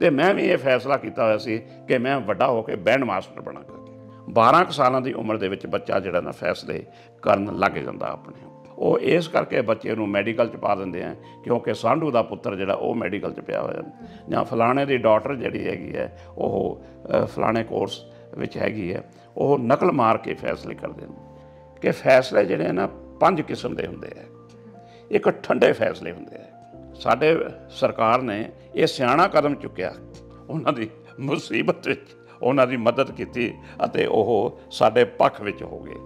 ਤੇ ਮੈਂ ਵੀ ਇਹ ਫੈਸਲਾ ਕੀਤਾ ਹੋਇਆ ਸੀ ਕਿ ਮੈਂ ਵੱਡਾ ਹੋ ਕੇ ਬੈਂਡ ਮਾਸਟਰ ਬਣਾਂਗਾ 12 ਸਾਲਾਂ ਦੀ ਉਮਰ ਦੇ ਵਿੱਚ ਬੱਚਾ ਜਿਹੜਾ ਨਾ ਫੈਸਲੇ ਕਰਨ ਲੱਗ ਜਾਂਦਾ ਆਪਣੇ ਉਹ ਇਸ ਕਰਕੇ ਬੱਚੇ ਨੂੰ ਮੈਡੀਕਲ ਚ ਪਾ ਦਿੰਦੇ ਆ ਕਿਉਂਕਿ ਸਾਂਢੂ ਦਾ ਪੁੱਤਰ ਜਿਹੜਾ ਉਹ ਮੈਡੀਕਲ ਚ ਪਿਆ ਹੋਇਆ ਜਾਂ ਫਲਾਣੇ ਦੀ ਡਾਟਰ ਜਿਹੜੀ ਹੈਗੀ ਹੈ ਉਹ ਫਲਾਣੇ ਕੋਰਸ ਵਿੱਚ ਹੈਗੀ ਹੈ ਉਹ ਨਕਲ ਮਾਰ ਕੇ ਫੈਸਲੇ ਕਰਦੇ ਨੇ ਕਿ ਫੈਸਲੇ ਜਿਹੜੇ ਨਾ ਪੰਜ ਕਿਸਮ ਦੇ ਹੁੰਦੇ ਆ ਇੱਕ ਠੰਡੇ ਫੈਸਲੇ ਹੁੰਦੇ ਆ ਸਾਡੇ ਸਰਕਾਰ ਨੇ ਇਹ ਸਿਆਣਾ ਕਦਮ ਚੁੱਕਿਆ ਉਹਨਾਂ ਦੀ ਮੁਸੀਬਤ ਵਿੱਚ ਉਹਨਾਂ ਦੀ ਮਦਦ ਕੀਤੀ ਅਤੇ ਉਹ ਸਾਡੇ ਪੱਖ ਵਿੱਚ ਹੋ ਗਏ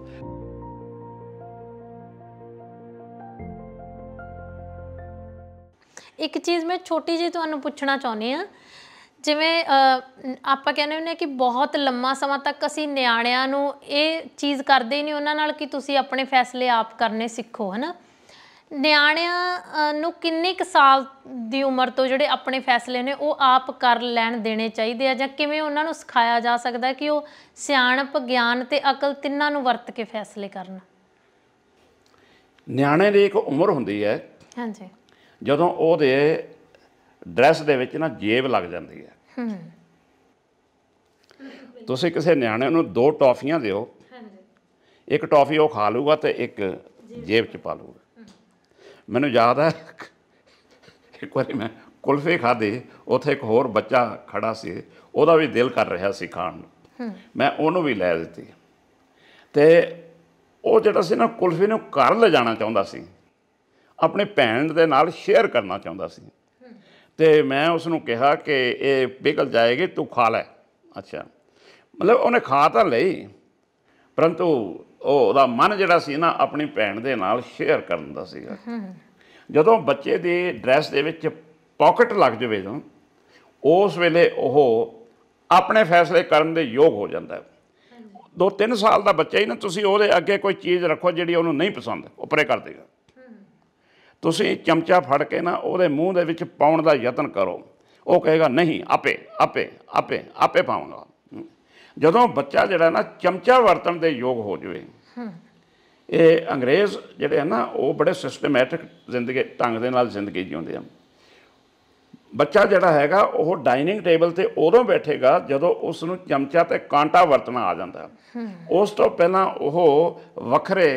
ਇੱਕ ਚੀਜ਼ ਮੈਂ ਛੋਟੀ ਜੀ ਤੁਹਾਨੂੰ ਪੁੱਛਣਾ ਚਾਹੁੰਦੀ ਆ ਜਿਵੇਂ ਆਪਾਂ ਕਹਿੰਦੇ ਹੁੰਨੇ ਕਿ ਬਹੁਤ ਲੰਮਾ ਸਮਾਂ ਤੱਕ ਅਸੀਂ ਨਿਆਣਿਆਂ ਨੂੰ ਇਹ ਚੀਜ਼ ਕਰਦੇ ਨਹੀਂ ਉਹਨਾਂ ਨਾਲ ਕਿ ਤੁਸੀਂ ਆਪਣੇ ਫੈਸਲੇ ਆਪ ਕਰਨੇ ਸਿੱਖੋ ਹਨਾ ਨਿਆਣਿਆਂ ਨੂੰ ਕਿੰਨੇ ਕੁ ਸਾਲ ਦੀ ਉਮਰ ਤੋਂ ਜਿਹੜੇ ਆਪਣੇ ਫੈਸਲੇ ਨੇ ਉਹ ਆਪ ਕਰ ਲੈਣ ਦੇਣੇ ਚਾਹੀਦੇ ਆ ਜਾਂ ਕਿਵੇਂ ਉਹਨਾਂ ਨੂੰ ਸਿਖਾਇਆ ਜਾ ਸਕਦਾ ਕਿ ਉਹ ਸਿਆਣਪ ਗਿਆਨ ਤੇ ਅਕਲ ਤਿੰਨਾਂ ਨੂੰ ਵਰਤ ਕੇ ਫੈਸਲੇ ਕਰਨ ਨਿਆਣੇ ਦੀ ਇੱਕ ਉਮਰ ਹੁੰਦੀ ਹੈ ਹਾਂਜੀ ਜਦੋਂ ਉਹਦੇ ਡਰੈਸ ਦੇ ਵਿੱਚ ਨਾ ਜੇਬ ਲੱਗ ਜਾਂਦੀ ਹੈ ਹੂੰ ਤੁਸੀਂ ਕਿਸੇ ਨਿਆਣੇ ਨੂੰ ਦੋ ਟੌਫੀਆਂ ਦਿਓ ਹਾਂਜੀ ਇੱਕ ਟੌਫੀ ਉਹ ਖਾ ਲੂਗਾ ਤੇ ਇੱਕ ਜੇਬ 'ਚ ਪਾ ਲੂਗਾ ਮੈਨੂੰ ਯਾਦ ਹੈ ਇੱਕ ਵਾਰੀ ਮੈਂ ਕੁਲਫੇ ਖਾਦੇ ਉੱਥੇ ਇੱਕ ਹੋਰ ਬੱਚਾ ਖੜਾ ਸੀ ਉਹਦਾ ਵੀ ਦਿਲ ਕਰ ਰਿਹਾ ਸੀ ਖਾਣ ਨੂੰ ਮੈਂ ਉਹਨੂੰ ਵੀ ਲੈ ਦਿੱਤੀ ਤੇ ਉਹ ਜਿਹੜਾ ਸੀ ਨਾ ਕੁਲਫੇ ਨੂੰ ਘਰ ਲੈ ਜਾਣਾ ਚਾਹੁੰਦਾ ਸੀ ਆਪਣੇ ਭੈਣ ਦੇ ਨਾਲ ਸ਼ੇਅਰ ਕਰਨਾ ਚਾਹੁੰਦਾ ਸੀ ਤੇ ਮੈਂ ਉਸ ਨੂੰ ਕਿਹਾ ਕਿ ਇਹ ਪਿਘਲ ਜਾਏਗੀ ਤੂੰ ਖਾ ਲੈ ਅੱਛਾ ਮਤਲਬ ਉਹਨੇ ਖਾ ਤਾਂ ਲਈ ਪਰੰਤੂ ਉਹ ਉਹਦਾ ਮਨ ਜਿਹੜਾ ਸੀ ਨਾ ਆਪਣੀ ਭੈਣ ਦੇ ਨਾਲ ਸ਼ੇਅਰ ਕਰਨ ਦਾ ਸੀਗਾ ਜਦੋਂ ਬੱਚੇ ਦੇ ਡਰੈਸ ਦੇ ਵਿੱਚ ਪਾਕਟ ਲੱਗ ਜਵੇ ਤਾਂ ਉਸ ਵੇਲੇ ਉਹ ਆਪਣੇ ਫੈਸਲੇ ਕਰਨ ਦੇ ਯੋਗ ਹੋ ਜਾਂਦਾ ਹੈ ਦੋ ਤਿੰਨ ਸਾਲ ਦਾ ਬੱਚਾ ਹੀ ਨਾ ਤੁਸੀਂ ਉਹਦੇ ਅੱਗੇ ਕੋਈ ਚੀਜ਼ ਰੱਖੋ ਜਿਹੜੀ ਉਹਨੂੰ ਨਹੀਂ ਪਸੰਦ ਉਪਰੇ ਕਰ ਦੇਗਾ ਤੁਸੀਂ ਚਮਚਾ ਫੜ ਕੇ ਨਾ ਉਹਦੇ ਮੂੰਹ ਦੇ ਵਿੱਚ ਪਾਉਣ ਦਾ ਯਤਨ ਕਰੋ ਉਹ ਕਹੇਗਾ ਨਹੀਂ ਆਪੇ ਆਪੇ ਆਪੇ ਆਪੇ ਪਾਉਂਗਾ ਜਦੋਂ ਬੱਚਾ ਜਿਹੜਾ ਨਾ ਚਮਚਾ ਵਰਤਣ ਦੇ ਯੋਗ ਹੋ ਜਾਵੇ ਇਹ ਅੰਗਰੇਜ਼ ਜਿਹੜੇ ਹਨ ਨਾ ਉਹ ਬੜੇ ਸਿਸਟਮੈਟਿਕ ਜ਼ਿੰਦਗੀ ਢੰਗ ਦੇ ਨਾਲ ਜ਼ਿੰਦਗੀ ਜਿਉਂਦੇ ਆ ਬੱਚਾ ਜਿਹੜਾ ਹੈਗਾ ਉਹ ਡਾਈਨਿੰਗ ਟੇਬਲ ਤੇ ਉਦੋਂ ਬੈਠੇਗਾ ਜਦੋਂ ਉਸ ਨੂੰ ਚਮਚਾ ਤੇ ਕਾਂਟਾ ਵਰਤਣਾ ਆ ਜਾਂਦਾ ਉਸ ਤੋਂ ਪਹਿਲਾਂ ਉਹ ਵੱਖਰੇ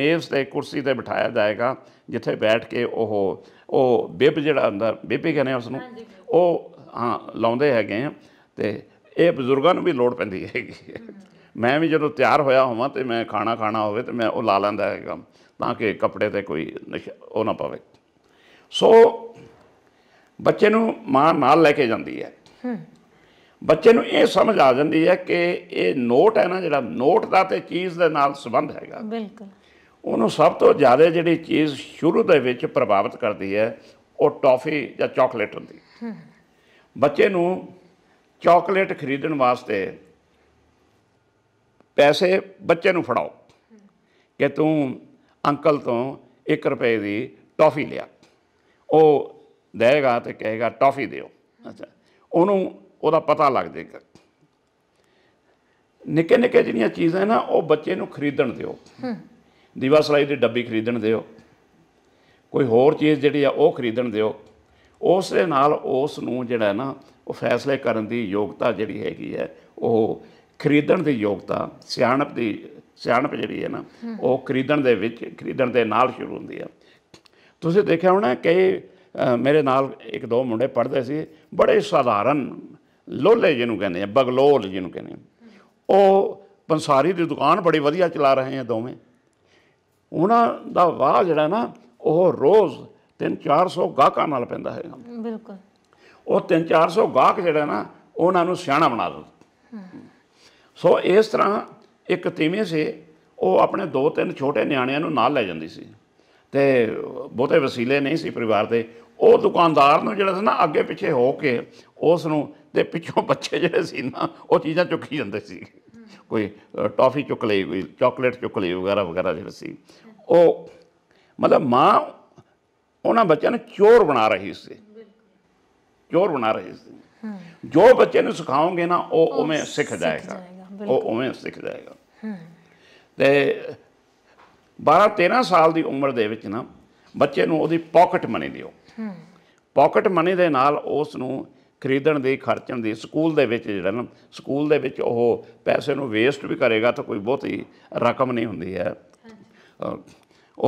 ਮੇਜ਼ ਤੇ ਕੁਰਸੀ ਤੇ ਬਿਠਾਇਆ ਜਾਏਗਾ ਜਿੱਥੇ ਬੈਠ ਕੇ ਉਹ ਉਹ ਬਿਬ ਜਿਹੜਾ ਹੁੰਦਾ ਬਿਬੀ ਕਹਿੰਦੇ ਉਸ ਨੂੰ ਉਹ ਹਾਂ ਲਾਉਂਦੇ ਹੈਗੇ ਆ ਤੇ ਇਹ ਬਜ਼ੁਰਗਾਂ ਨੂੰ ਵੀ ਲੋੜ ਪੈਂਦੀ ਹੈਗੀ ਮੈਂ ਵੀ ਜਦੋਂ ਤਿਆਰ ਹੋਇਆ ਹੋਵਾਂ ਤੇ ਮੈਂ ਖਾਣਾ ਖਾਣਾ ਹੋਵੇ ਤੇ ਮੈਂ ਉਹ ਲਾ ਲੈਂਦਾ ਹੈ ਕੰਮ ਤਾਂ ਕਿ ਕੱਪੜੇ ਤੇ ਕੋਈ ਉਹ ਨਾ ਪਵੇ ਸੋ ਬੱਚੇ ਨੂੰ ਮਾਂ ਨਾਲ ਲੈ ਕੇ ਜਾਂਦੀ ਹੈ ਬੱਚੇ ਨੂੰ ਇਹ ਸਮਝ ਆ ਜਾਂਦੀ ਹੈ ਕਿ ਇਹ ਨੋਟ ਹੈ ਨਾ ਜਿਹੜਾ ਨੋਟ ਦਾ ਤੇ ਚੀਜ਼ ਦੇ ਨਾਲ ਸੰਬੰਧ ਹੈਗਾ ਬਿਲਕੁਲ ਉਹਨੂੰ ਸਭ ਤੋਂ ਜ਼ਿਆਦਾ ਜਿਹੜੀ ਚੀਜ਼ ਸ਼ੁਰੂ ਦੇ ਵਿੱਚ ਪ੍ਰਭਾਵਿਤ ਕਰਦੀ ਹੈ ਉਹ ਟੌਫੀ ਜਾਂ ਚਾਕਲੇਟ ਹੁੰਦੀ ਹੈ ਬੱਚੇ ਨੂੰ ਚਾਕਲੇਟ ਖਰੀਦਣ ਵਾਸਤੇ ਪੈਸੇ ਬੱਚੇ ਨੂੰ ਫੜਾਓ ਕਿ ਤੂੰ ਅੰਕਲ ਤੋਂ 1 ਰੁਪਏ ਦੀ ਟੌਫੀ ਲਿਆ ਉਹ ਦੇਗਾ ਤੇ ਕਹੇਗਾ ਟੌਫੀ ਦਿਓ ਅੱਛਾ ਉਹਨੂੰ ਉਹਦਾ ਪਤਾ ਲੱਗ ਜਾਏਗਾ ਨਿੱਕੇ ਨਿੱਕੇ ਜਿਹੜੀਆਂ ਚੀਜ਼ਾਂ ਨਾ ਉਹ ਬੱਚੇ ਨੂੰ ਖਰੀਦਣ ਦਿਓ ਦੀਵਾ ਸਲਾਈ ਦੀ ਡੱਬੀ ਖਰੀਦਣ ਦਿਓ ਕੋਈ ਹੋਰ ਚੀਜ਼ ਜਿਹੜੀ ਆ ਉਹ ਖਰੀਦਣ ਦਿਓ ਉਸ ਦੇ ਨਾਲ ਉਸ ਨੂੰ ਜਿਹੜਾ ਨਾ ਉਹ ਫੈਸਲੇ ਕਰਨ ਦੀ ਯੋਗਤਾ ਜਿਹੜੀ ਹੈਗੀ ਹੈ ਉਹ ਖਰੀਦਣ ਦੀ ਯੋਗਤਾ ਸਿਆਣਪ ਦੀ ਸਿਆਣਪ ਜਿਹੜੀ ਹੈ ਨਾ ਉਹ ਖਰੀਦਣ ਦੇ ਵਿੱਚ ਖਰੀਦਣ ਦੇ ਨਾਲ ਸ਼ੁਰੂ ਹੁੰਦੀ ਹੈ ਤੁਸੀਂ ਦੇਖਿਆ ਹੋਣਾ ਕਿ ਮੇਰੇ ਨਾਲ ਇੱਕ ਦੋ ਮੁੰਡੇ ਪੜ੍ਹਦੇ ਸੀ ਬੜੇ ਸਧਾਰਨ ਲੋਲੇ ਜਿਹਨੂੰ ਕਹਿੰਦੇ ਆ ਬਗਲੋਲ ਜਿਹਨੂੰ ਕਹਿੰਦੇ ਉਹ ਪੰਸਾਰੀ ਦੀ ਦੁਕਾਨ ਬੜੀ ਵਧੀਆ ਚਲਾ ਰਹੇ ਆ ਦੋਵੇਂ ਉਹਨਾਂ ਦਾ ਵਾਹ ਜਿਹੜਾ ਨਾ ਉਹ ਰੋਜ਼ 3-400 ਗਾਹਕਾਂ ਨਾਲ ਪੈਂਦਾ ਹੈਗਾ ਬਿਲਕੁਲ ਉਹ 3-400 ਗਾਹਕ ਜਿਹੜਾ ਨਾ ਉਹਨਾਂ ਨੂੰ ਸਿਆਣਾ ਬਣਾ ਦਿੰਦਾ ਸੋ ਇਸ ਤਰ੍ਹਾਂ ਇੱਕ ਤੀਵੇਂ ਸੇ ਉਹ ਆਪਣੇ ਦੋ ਤਿੰਨ ਛੋਟੇ ਨਿਆਣਿਆਂ ਨੂੰ ਨਾਲ ਲੈ ਜਾਂਦੀ ਸੀ ਤੇ ਬਹੁਤੇ ਵਸੀਲੇ ਨਹੀਂ ਸੀ ਪਰਿਵਾਰ ਦੇ ਉਹ ਦੁਕਾਨਦਾਰ ਨੂੰ ਜਿਹੜਾ ਸੀ ਨਾ ਅੱਗੇ ਪਿੱਛੇ ਹੋ ਕੇ ਉਸ ਨੂੰ ਤੇ ਪਿੱਛੋਂ ਬੱਚੇ ਜਿਹੜੇ ਸੀ ਨਾ ਉਹ ਚੀਜ਼ਾਂ ਚੁੱਕੀ ਜਾਂਦੇ ਸੀ ਕੋਈ ਟੌਫੀ ਚੁੱਕ ਲਈ ਕੋਈ ਚਾਕਲੇਟ ਚੁੱਕ ਲਈ ਵਗੈਰਾ ਵਗੈਰਾ ਜਿਹੜਾ ਸੀ ਉਹ ਮਤਲਬ ਮਾਂ ਉਹਨਾਂ ਬੱਚਿਆਂ ਨੂੰ ਚੋਰ ਬਣਾ ਰਹੀ ਸੀ ਚੋਰ ਬਣਾ ਰਹੇ ਇਸ ਦਿਨ ਜੋ ਬੱਚੇ ਨੂੰ ਸਿਖਾਓਗੇ ਨਾ ਉਹ ਉਵੇਂ ਸਿੱਖ ਜਾਏਗਾ ਉਹ ਉਵੇਂ ਸਿੱਖ ਜਾਏਗਾ ਤੇ 12 13 ਸਾਲ ਦੀ ਉਮਰ ਦੇ ਵਿੱਚ ਨਾ ਬੱਚੇ ਨੂੰ ਉਹਦੀ ਪਾਕਟ ਮਨੀ ਦਿਓ ਪਾਕਟ ਮਨੀ ਦੇ ਨਾਲ ਉਸ ਨੂੰ ਖਰੀਦਣ ਦੇ ਖਰਚਣ ਦੇ ਸਕੂਲ ਦੇ ਵਿੱਚ ਜਿਹੜਾ ਨਾ ਸਕੂਲ ਦੇ ਵਿੱਚ ਉਹ ਪੈਸੇ ਨੂੰ ਵੇਸਟ ਵੀ ਕਰੇਗਾ ਤਾਂ ਕੋਈ ਬਹੁਤੀ ਰਕਮ ਨਹੀਂ ਹੁੰਦੀ ਹੈ